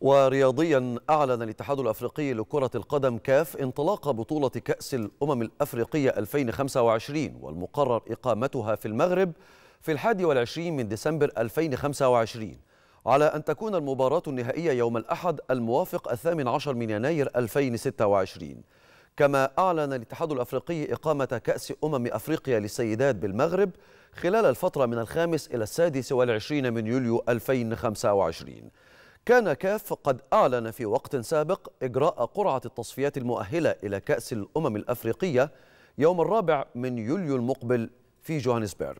ورياضيا أعلن الاتحاد الأفريقي لكرة القدم كاف انطلاق بطولة كأس الأمم الأفريقية 2025 والمقرر إقامتها في المغرب في الحادي والعشرين من ديسمبر 2025 على أن تكون المباراة النهائية يوم الأحد الموافق الثامن عشر من يناير 2026 كما أعلن الاتحاد الأفريقي إقامة كأس أمم أفريقيا للسيدات بالمغرب خلال الفترة من الخامس إلى السادس والعشرين من يوليو 2025 كان كاف قد أعلن في وقت سابق إجراء قرعة التصفيات المؤهلة إلى كأس الأمم الأفريقية يوم الرابع من يوليو المقبل في جوهانسبرغ